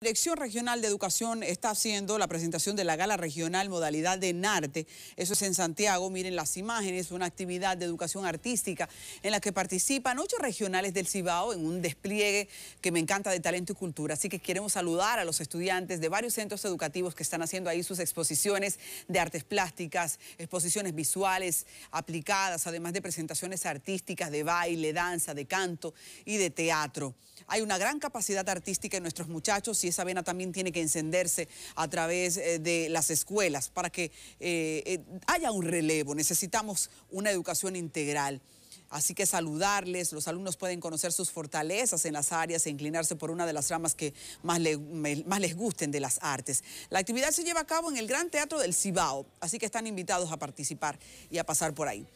La Dirección Regional de Educación está haciendo la presentación de la Gala Regional Modalidad de Arte. Eso es en Santiago. Miren las imágenes, una actividad de educación artística en la que participan ocho regionales del Cibao en un despliegue que me encanta de talento y cultura. Así que queremos saludar a los estudiantes de varios centros educativos que están haciendo ahí sus exposiciones de artes plásticas, exposiciones visuales aplicadas, además de presentaciones artísticas de baile, danza, de canto y de teatro. Hay una gran capacidad artística en nuestros muchachos y esa vena también tiene que encenderse a través eh, de las escuelas para que eh, eh, haya un relevo. Necesitamos una educación integral. Así que saludarles, los alumnos pueden conocer sus fortalezas en las áreas e inclinarse por una de las ramas que más, más, les gusten de las artes. La actividad se lleva a cabo en el Gran Teatro del Cibao, así que están invitados a participar y a pasar por ahí.